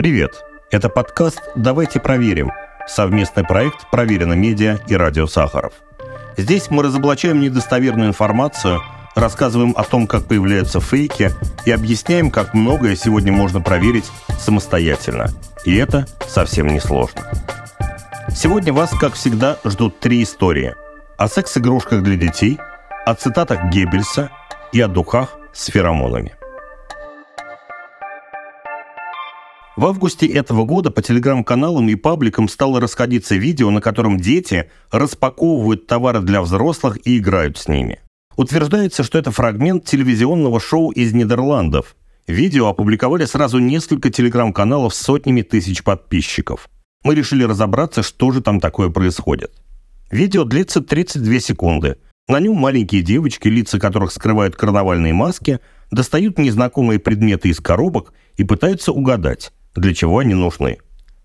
Привет! Это подкаст «Давайте проверим» – совместный проект «Проверено медиа» и «Радио Сахаров». Здесь мы разоблачаем недостоверную информацию, рассказываем о том, как появляются фейки и объясняем, как многое сегодня можно проверить самостоятельно. И это совсем не сложно. Сегодня вас, как всегда, ждут три истории. О секс-игрушках для детей, о цитатах Геббельса и о духах с феромонами. В августе этого года по телеграм-каналам и пабликам стало расходиться видео, на котором дети распаковывают товары для взрослых и играют с ними. Утверждается, что это фрагмент телевизионного шоу из Нидерландов. Видео опубликовали сразу несколько телеграм-каналов с сотнями тысяч подписчиков. Мы решили разобраться, что же там такое происходит. Видео длится 32 секунды. На нем маленькие девочки, лица которых скрывают карнавальные маски, достают незнакомые предметы из коробок и пытаются угадать, для чего они нужны.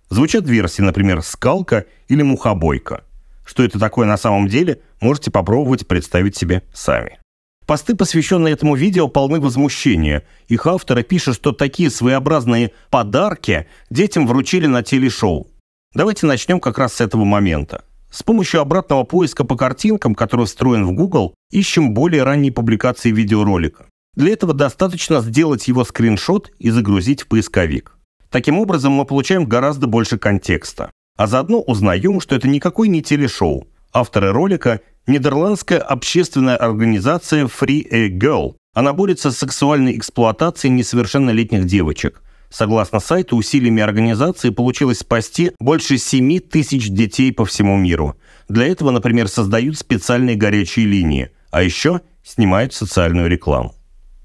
Звучат версии, например, скалка или мухобойка. Что это такое на самом деле, можете попробовать представить себе сами. Посты, посвященные этому видео, полны возмущения. Их авторы пишут, что такие своеобразные «подарки» детям вручили на телешоу. Давайте начнем как раз с этого момента. С помощью обратного поиска по картинкам, который встроен в Google, ищем более ранние публикации видеоролика. Для этого достаточно сделать его скриншот и загрузить в поисковик. Таким образом, мы получаем гораздо больше контекста. А заодно узнаем, что это никакой не телешоу. Авторы ролика – нидерландская общественная организация Free A Girl. Она борется с сексуальной эксплуатацией несовершеннолетних девочек. Согласно сайту, усилиями организации получилось спасти больше 7 тысяч детей по всему миру. Для этого, например, создают специальные горячие линии, а еще снимают социальную рекламу.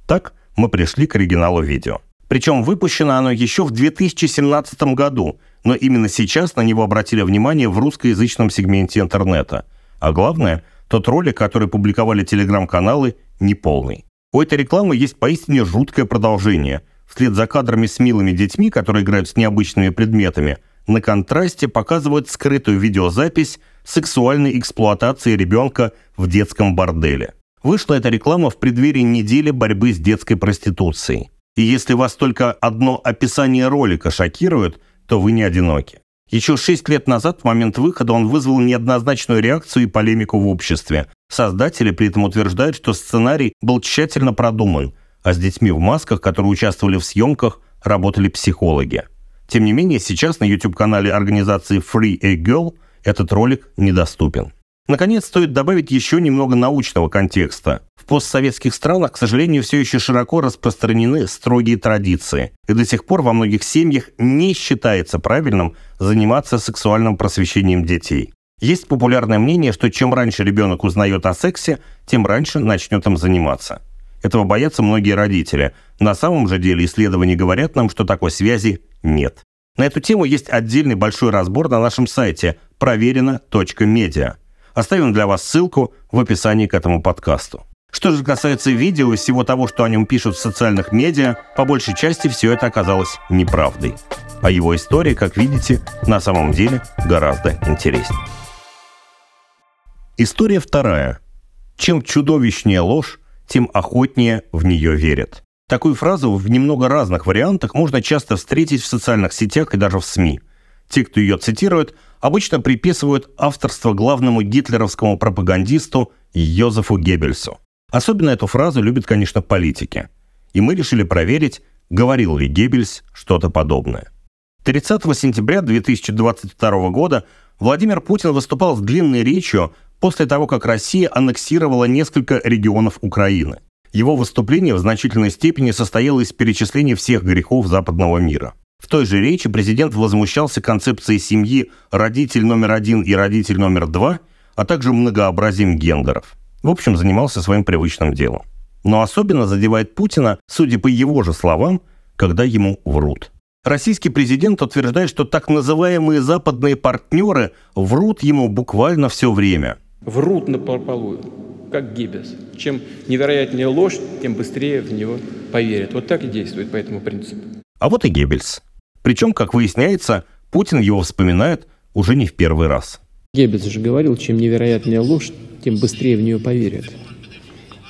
Так мы пришли к оригиналу видео. Причем выпущено оно еще в 2017 году, но именно сейчас на него обратили внимание в русскоязычном сегменте интернета. А главное, тот ролик, который публиковали телеграм-каналы, неполный. У этой рекламы есть поистине жуткое продолжение. Вслед за кадрами с милыми детьми, которые играют с необычными предметами, на контрасте показывают скрытую видеозапись сексуальной эксплуатации ребенка в детском борделе. Вышла эта реклама в преддверии недели борьбы с детской проституцией. И если вас только одно описание ролика шокирует, то вы не одиноки. Еще шесть лет назад, в момент выхода, он вызвал неоднозначную реакцию и полемику в обществе. Создатели при этом утверждают, что сценарий был тщательно продуман, а с детьми в масках, которые участвовали в съемках, работали психологи. Тем не менее, сейчас на YouTube-канале организации Free A Girl этот ролик недоступен. Наконец, стоит добавить еще немного научного контекста. В постсоветских странах, к сожалению, все еще широко распространены строгие традиции, и до сих пор во многих семьях не считается правильным заниматься сексуальным просвещением детей. Есть популярное мнение, что чем раньше ребенок узнает о сексе, тем раньше начнет им заниматься. Этого боятся многие родители. На самом же деле исследования говорят нам, что такой связи нет. На эту тему есть отдельный большой разбор на нашем сайте проверено.медиа. Оставим для вас ссылку в описании к этому подкасту. Что же касается видео и всего того, что о нем пишут в социальных медиа, по большей части все это оказалось неправдой. А его история, как видите, на самом деле гораздо интереснее. История вторая. Чем чудовищнее ложь, тем охотнее в нее верят. Такую фразу в немного разных вариантах можно часто встретить в социальных сетях и даже в СМИ. Те, кто ее цитирует, обычно приписывают авторство главному гитлеровскому пропагандисту Йозефу Геббельсу. Особенно эту фразу любят, конечно, политики. И мы решили проверить, говорил ли Геббельс что-то подобное. 30 сентября 2022 года Владимир Путин выступал с длинной речью после того, как Россия аннексировала несколько регионов Украины. Его выступление в значительной степени состояло из перечисления всех грехов западного мира. В той же речи президент возмущался концепцией семьи «родитель номер один» и «родитель номер два», а также многообразием гендеров. В общем, занимался своим привычным делом. Но особенно задевает Путина, судя по его же словам, когда ему врут. Российский президент утверждает, что так называемые западные партнеры врут ему буквально все время. Врут на прополую, как гибес. Чем невероятнее ложь, тем быстрее в него поверят. Вот так и действует по этому принципу. А вот и Геббельс. Причем, как выясняется, Путин его вспоминает уже не в первый раз. Геббельс же говорил, чем невероятнее ложь, тем быстрее в нее поверят.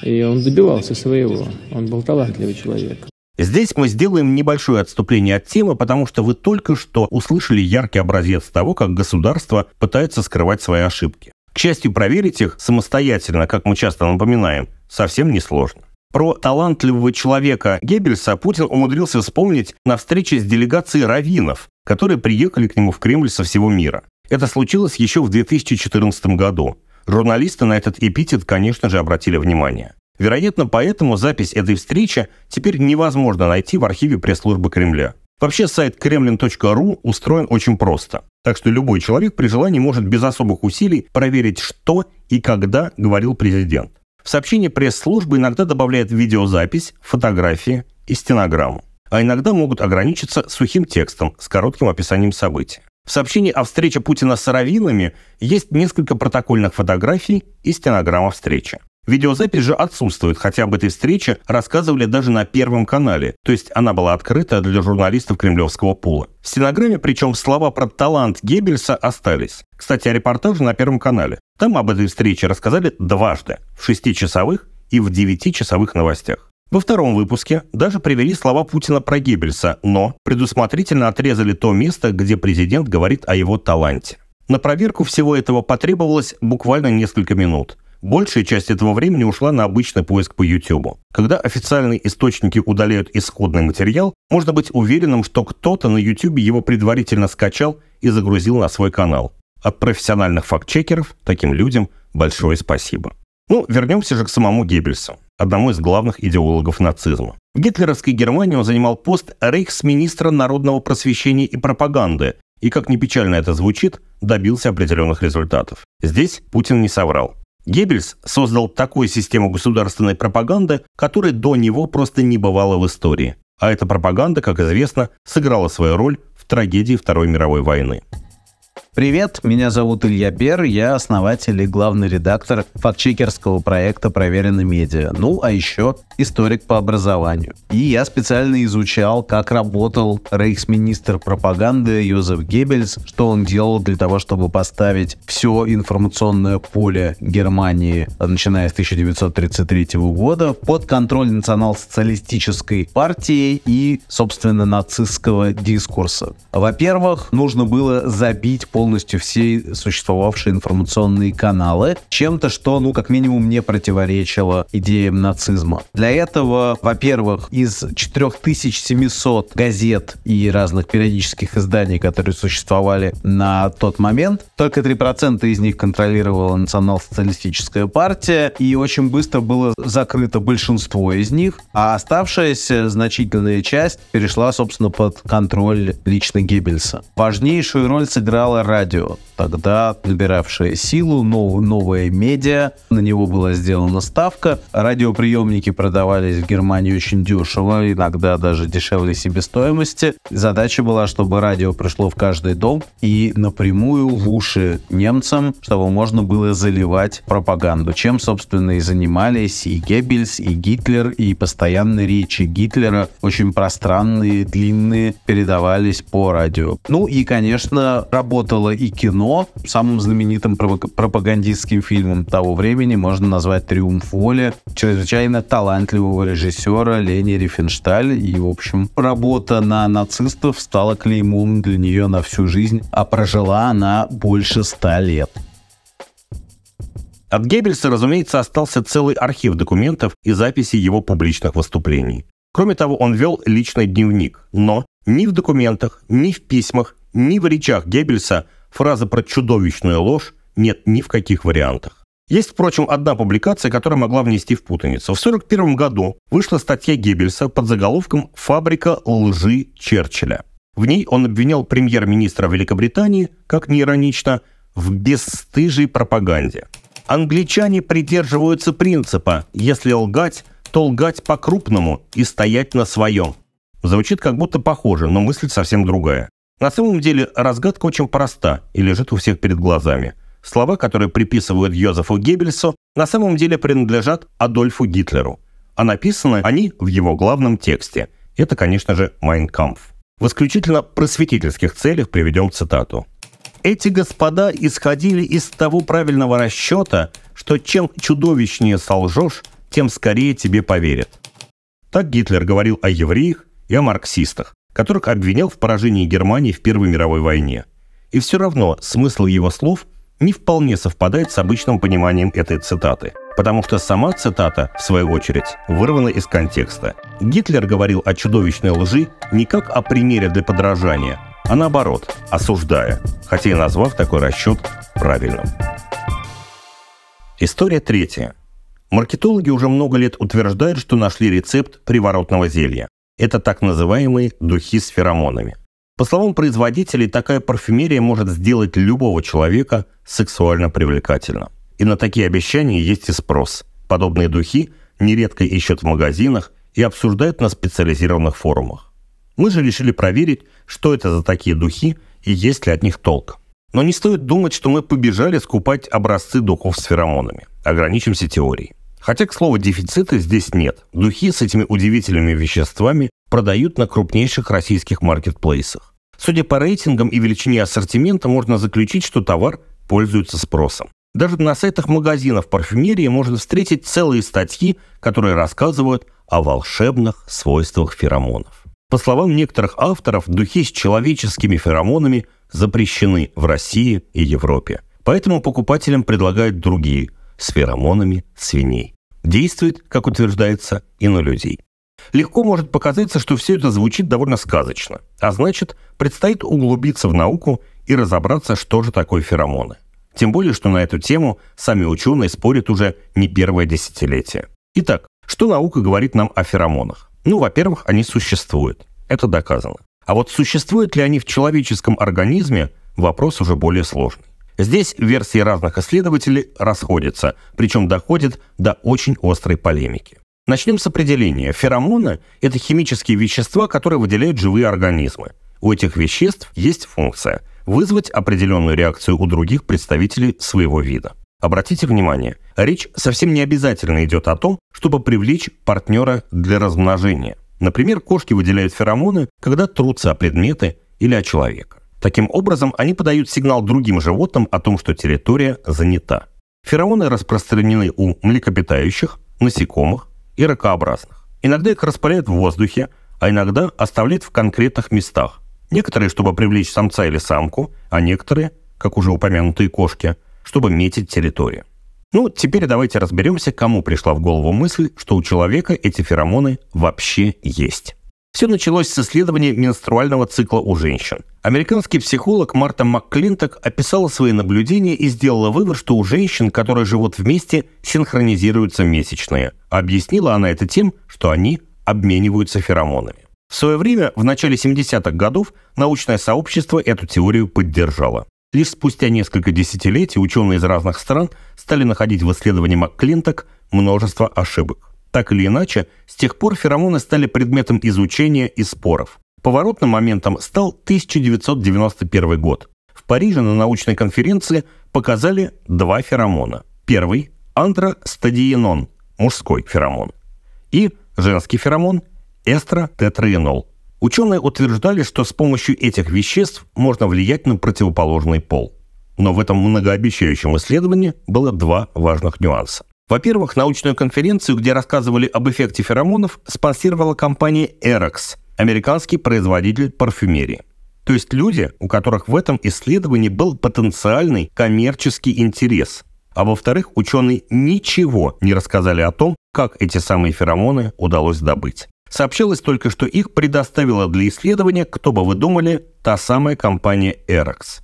И он добивался своего. Он был талантливый человек. Здесь мы сделаем небольшое отступление от темы, потому что вы только что услышали яркий образец того, как государство пытается скрывать свои ошибки. К счастью, проверить их самостоятельно, как мы часто напоминаем, совсем не сложно. Про талантливого человека Геббельса Путин умудрился вспомнить на встрече с делегацией раввинов, которые приехали к нему в Кремль со всего мира. Это случилось еще в 2014 году. Журналисты на этот эпитет, конечно же, обратили внимание. Вероятно, поэтому запись этой встречи теперь невозможно найти в архиве пресс-службы Кремля. Вообще сайт kremlin.ru устроен очень просто. Так что любой человек при желании может без особых усилий проверить, что и когда говорил президент. В сообщении пресс-службы иногда добавляют видеозапись, фотографии и стенограмму, а иногда могут ограничиться сухим текстом с коротким описанием событий. В сообщении о встрече Путина с Саровинами есть несколько протокольных фотографий и стенограмма встречи. Видеозапись же отсутствует, хотя об этой встрече рассказывали даже на Первом канале, то есть она была открыта для журналистов кремлевского пула. В стенограмме причем слова про талант Геббельса остались. Кстати, о репортаже на Первом канале. Там об этой встрече рассказали дважды, в шестичасовых и в девятичасовых новостях. Во втором выпуске даже привели слова Путина про Геббельса, но предусмотрительно отрезали то место, где президент говорит о его таланте. На проверку всего этого потребовалось буквально несколько минут – Большая часть этого времени ушла на обычный поиск по YouTube. Когда официальные источники удаляют исходный материал, можно быть уверенным, что кто-то на YouTube его предварительно скачал и загрузил на свой канал. От профессиональных фактчекеров таким людям большое спасибо. Ну, вернемся же к самому Геббельсу, одному из главных идеологов нацизма. В гитлеровской Германии он занимал пост рейхсминистра народного просвещения и пропаганды, и, как ни печально это звучит, добился определенных результатов. Здесь Путин не соврал. Геббельс создал такую систему государственной пропаганды, которой до него просто не бывало в истории. А эта пропаганда, как известно, сыграла свою роль в трагедии Второй мировой войны. Привет, меня зовут Илья Бер, я основатель и главный редактор фактчекерского проекта «Проверено медиа», ну а еще историк по образованию. И я специально изучал, как работал рейхсминистр пропаганды Йозеф Геббельс, что он делал для того, чтобы поставить все информационное поле Германии, начиная с 1933 года, под контроль национал-социалистической партии и, собственно, нацистского дискурса. Во-первых, нужно было забить по полностью все существовавшие информационные каналы чем-то, что, ну, как минимум, не противоречило идеям нацизма. Для этого, во-первых, из 4700 газет и разных периодических изданий, которые существовали на тот момент, только 3% из них контролировала национал-социалистическая партия, и очень быстро было закрыто большинство из них, а оставшаяся значительная часть перешла, собственно, под контроль лично Геббельса. Важнейшую роль сыграла радио, тогда набиравшее силу, нов, новое медиа, на него была сделана ставка. Радиоприемники продавались в Германии очень дешево, иногда даже дешевле себестоимости. Задача была, чтобы радио пришло в каждый дом и напрямую в уши немцам, чтобы можно было заливать пропаганду, чем, собственно, и занимались и Геббельс, и Гитлер, и постоянные речи Гитлера, очень пространные, длинные, передавались по радио. Ну и, конечно, работал делала и кино. Самым знаменитым пропагандистским фильмом того времени можно назвать «Триумф воли» чрезвычайно талантливого режиссера Лени Рифеншталь. И, в общем, работа на нацистов стала клеймом для нее на всю жизнь, а прожила она больше ста лет. От Геббельса, разумеется, остался целый архив документов и записей его публичных выступлений. Кроме того, он вел личный дневник, но ни в документах, ни в письмах, ни в речах Геббельса фраза про чудовищную ложь нет ни в каких вариантах. Есть, впрочем, одна публикация, которая могла внести в путаницу. В 1941 году вышла статья Геббельса под заголовком «Фабрика лжи Черчилля». В ней он обвинял премьер-министра Великобритании, как неиронично, в бесстыжей пропаганде. Англичане придерживаются принципа «если лгать, то лгать по-крупному и стоять на своем». Звучит как будто похоже, но мысль совсем другая. На самом деле разгадка очень проста и лежит у всех перед глазами. Слова, которые приписывают Йозефу Геббельсу, на самом деле принадлежат Адольфу Гитлеру. А написаны они в его главном тексте. Это, конечно же, «Майнкампф». В исключительно просветительских целях приведем цитату. Эти господа исходили из того правильного расчета, что чем чудовищнее солжешь, тем скорее тебе поверят. Так Гитлер говорил о евреях, и о марксистах, которых обвинял в поражении Германии в Первой мировой войне. И все равно смысл его слов не вполне совпадает с обычным пониманием этой цитаты, потому что сама цитата, в свою очередь, вырвана из контекста. Гитлер говорил о чудовищной лжи не как о примере для подражания, а наоборот, осуждая, хотя и назвав такой расчет правильным. История третья. Маркетологи уже много лет утверждают, что нашли рецепт приворотного зелья. Это так называемые духи с феромонами. По словам производителей, такая парфюмерия может сделать любого человека сексуально привлекательным. И на такие обещания есть и спрос. Подобные духи нередко ищут в магазинах и обсуждают на специализированных форумах. Мы же решили проверить, что это за такие духи и есть ли от них толк. Но не стоит думать, что мы побежали скупать образцы духов с феромонами. Ограничимся теорией. Хотя, к слову, дефицита здесь нет. Духи с этими удивительными веществами продают на крупнейших российских маркетплейсах. Судя по рейтингам и величине ассортимента, можно заключить, что товар пользуется спросом. Даже на сайтах магазинов парфюмерии можно встретить целые статьи, которые рассказывают о волшебных свойствах феромонов. По словам некоторых авторов, духи с человеческими феромонами запрещены в России и Европе. Поэтому покупателям предлагают другие – с феромонами свиней. Действует, как утверждается, и на людей. Легко может показаться, что все это звучит довольно сказочно, а значит, предстоит углубиться в науку и разобраться, что же такое феромоны. Тем более, что на эту тему сами ученые спорят уже не первое десятилетие. Итак, что наука говорит нам о феромонах? Ну, во-первых, они существуют. Это доказано. А вот существуют ли они в человеческом организме – вопрос уже более сложный. Здесь версии разных исследователей расходятся, причем доходит до очень острой полемики. Начнем с определения. Феромоны – это химические вещества, которые выделяют живые организмы. У этих веществ есть функция – вызвать определенную реакцию у других представителей своего вида. Обратите внимание, речь совсем не обязательно идет о том, чтобы привлечь партнера для размножения. Например, кошки выделяют феромоны, когда трутся о предметы или о человека. Таким образом, они подают сигнал другим животным о том, что территория занята. Феромоны распространены у млекопитающих, насекомых и ракообразных. Иногда их распыляют в воздухе, а иногда оставляют в конкретных местах. Некоторые, чтобы привлечь самца или самку, а некоторые, как уже упомянутые кошки, чтобы метить территорию. Ну, теперь давайте разберемся, кому пришла в голову мысль, что у человека эти феромоны вообще есть. Все началось с исследования менструального цикла у женщин. Американский психолог Марта МакКлинток описала свои наблюдения и сделала вывод, что у женщин, которые живут вместе, синхронизируются месячные. Объяснила она это тем, что они обмениваются феромонами. В свое время, в начале 70-х годов, научное сообщество эту теорию поддержало. Лишь спустя несколько десятилетий ученые из разных стран стали находить в исследовании МакКлинток множество ошибок. Так или иначе, с тех пор феромоны стали предметом изучения и споров. Поворотным моментом стал 1991 год. В Париже на научной конференции показали два феромона. Первый – антростадиенон, мужской феромон, и женский феромон – эстротетраенол. Ученые утверждали, что с помощью этих веществ можно влиять на противоположный пол. Но в этом многообещающем исследовании было два важных нюанса. Во-первых, научную конференцию, где рассказывали об эффекте феромонов, спонсировала компания Erex, американский производитель парфюмерии. То есть люди, у которых в этом исследовании был потенциальный коммерческий интерес. А во-вторых, ученые ничего не рассказали о том, как эти самые феромоны удалось добыть. Сообщилось только, что их предоставила для исследования, кто бы вы думали, та самая компания Erex.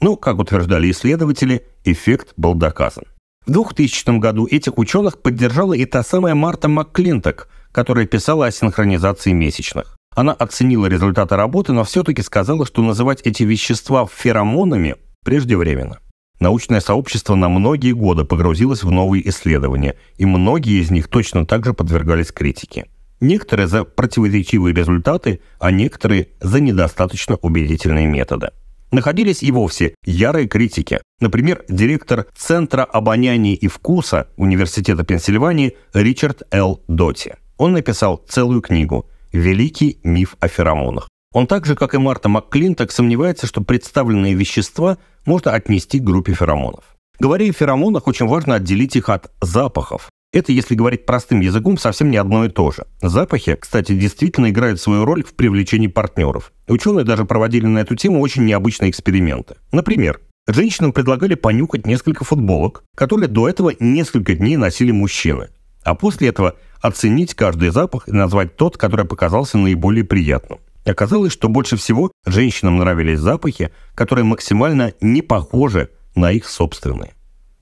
Ну, как утверждали исследователи, эффект был доказан. В 2000 году этих ученых поддержала и та самая Марта МакКлинток, которая писала о синхронизации месячных. Она оценила результаты работы, но все-таки сказала, что называть эти вещества феромонами преждевременно. Научное сообщество на многие годы погрузилось в новые исследования, и многие из них точно так же подвергались критике. Некоторые за противоречивые результаты, а некоторые за недостаточно убедительные методы. Находились и вовсе ярые критики. Например, директор Центра обоняния и вкуса Университета Пенсильвании Ричард Л. Доти. Он написал целую книгу «Великий миф о феромонах». Он так же, как и Марта МакКлинток, сомневается, что представленные вещества можно отнести к группе феромонов. Говоря о феромонах, очень важно отделить их от запахов. Это, если говорить простым языком, совсем не одно и то же. Запахи, кстати, действительно играют свою роль в привлечении партнеров. Ученые даже проводили на эту тему очень необычные эксперименты. Например, женщинам предлагали понюхать несколько футболок, которые до этого несколько дней носили мужчины. А после этого оценить каждый запах и назвать тот, который показался наиболее приятным. Оказалось, что больше всего женщинам нравились запахи, которые максимально не похожи на их собственные.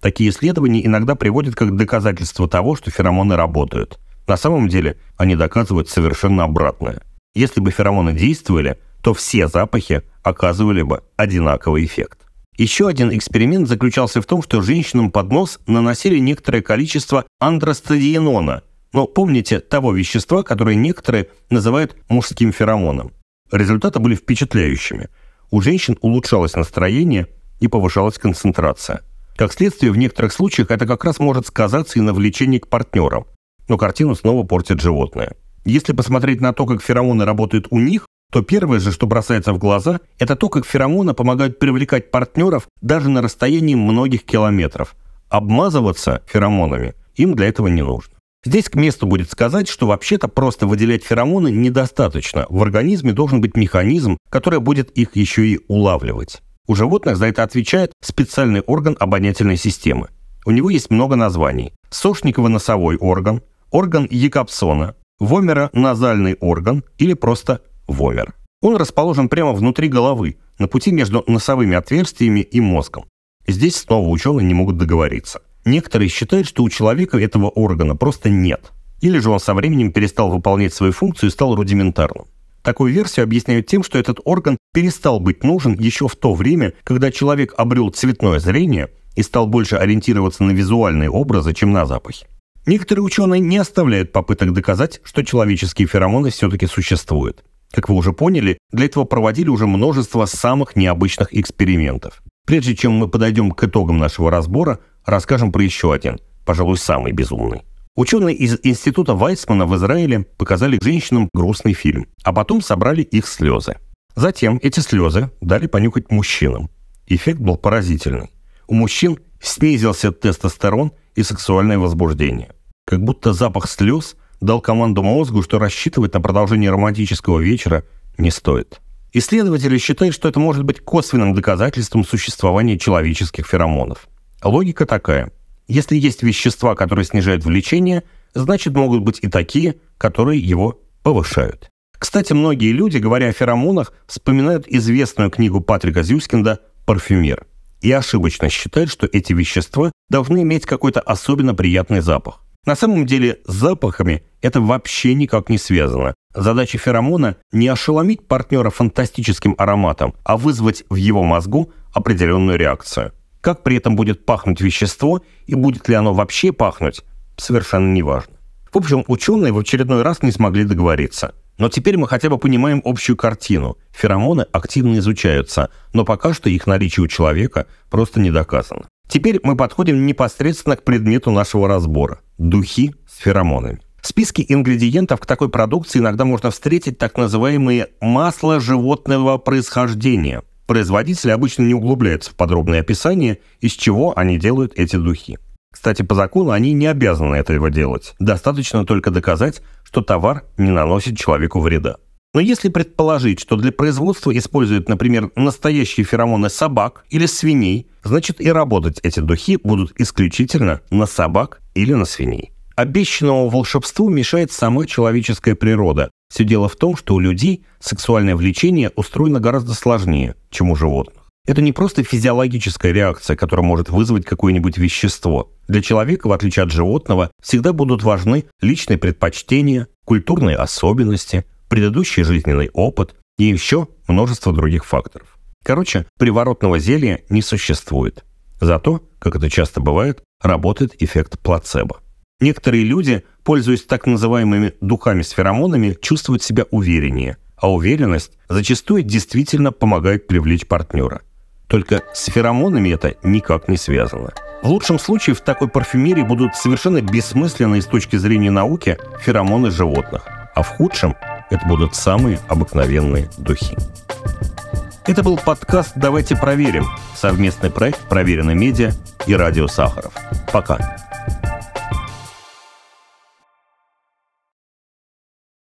Такие исследования иногда приводят как доказательство того, что феромоны работают. На самом деле они доказывают совершенно обратное. Если бы феромоны действовали, то все запахи оказывали бы одинаковый эффект. Еще один эксперимент заключался в том, что женщинам под нос наносили некоторое количество андростадиенона, но помните того вещества, которое некоторые называют мужским феромоном. Результаты были впечатляющими. У женщин улучшалось настроение и повышалась концентрация. Как следствие, в некоторых случаях это как раз может сказаться и на влечении к партнерам. Но картину снова портит животное. Если посмотреть на то, как феромоны работают у них, то первое же, что бросается в глаза, это то, как феромоны помогают привлекать партнеров даже на расстоянии многих километров. Обмазываться феромонами им для этого не нужно. Здесь к месту будет сказать, что вообще-то просто выделять феромоны недостаточно. В организме должен быть механизм, который будет их еще и улавливать. У животных за это отвечает специальный орган обонятельной системы. У него есть много названий. Сошниково-носовой орган, орган Якобсона, вомеро-назальный орган или просто вомер. Он расположен прямо внутри головы, на пути между носовыми отверстиями и мозгом. Здесь снова ученые не могут договориться. Некоторые считают, что у человека этого органа просто нет. Или же он со временем перестал выполнять свою функцию и стал рудиментарным. Такую версию объясняют тем, что этот орган перестал быть нужен еще в то время, когда человек обрел цветное зрение и стал больше ориентироваться на визуальные образы, чем на запахи. Некоторые ученые не оставляют попыток доказать, что человеческие феромоны все-таки существуют. Как вы уже поняли, для этого проводили уже множество самых необычных экспериментов. Прежде чем мы подойдем к итогам нашего разбора, расскажем про еще один, пожалуй, самый безумный. Ученые из Института Вайсмана в Израиле показали женщинам грустный фильм, а потом собрали их слезы. Затем эти слезы дали понюхать мужчинам. Эффект был поразительный. У мужчин снизился тестостерон и сексуальное возбуждение. Как будто запах слез дал команду мозгу, что рассчитывать на продолжение романтического вечера не стоит. Исследователи считают, что это может быть косвенным доказательством существования человеческих феромонов. Логика такая. Если есть вещества, которые снижают влечение, значит могут быть и такие, которые его повышают. Кстати, многие люди, говоря о феромонах, вспоминают известную книгу Патрика Зюскинда «Парфюмер» и ошибочно считают, что эти вещества должны иметь какой-то особенно приятный запах. На самом деле с запахами это вообще никак не связано. Задача феромона – не ошеломить партнера фантастическим ароматом, а вызвать в его мозгу определенную реакцию. Как при этом будет пахнуть вещество и будет ли оно вообще пахнуть, совершенно не важно. В общем, ученые в очередной раз не смогли договориться. Но теперь мы хотя бы понимаем общую картину. Феромоны активно изучаются, но пока что их наличие у человека просто не доказано. Теперь мы подходим непосредственно к предмету нашего разбора – духи с феромонами. В списке ингредиентов к такой продукции иногда можно встретить так называемые масла животного происхождения. Производители обычно не углубляются в подробное описание, из чего они делают эти духи. Кстати, по закону они не обязаны этого делать. Достаточно только доказать, что товар не наносит человеку вреда. Но если предположить, что для производства используют, например, настоящие феромоны собак или свиней, значит и работать эти духи будут исключительно на собак или на свиней. Обещанному волшебству мешает сама человеческая природа. Все дело в том, что у людей сексуальное влечение устроено гораздо сложнее, чем у животных. Это не просто физиологическая реакция, которая может вызвать какое-нибудь вещество. Для человека, в отличие от животного, всегда будут важны личные предпочтения, культурные особенности, предыдущий жизненный опыт и еще множество других факторов. Короче, приворотного зелья не существует. Зато, как это часто бывает, работает эффект плацебо. Некоторые люди, пользуясь так называемыми духами с феромонами, чувствуют себя увереннее, а уверенность зачастую действительно помогает привлечь партнера. Только с феромонами это никак не связано. В лучшем случае в такой парфюмерии будут совершенно бессмысленные с точки зрения науки феромоны животных, а в худшем это будут самые обыкновенные духи. Это был подкаст «Давайте проверим» – совместный проект «Проверено медиа» и «Радио Сахаров». Пока.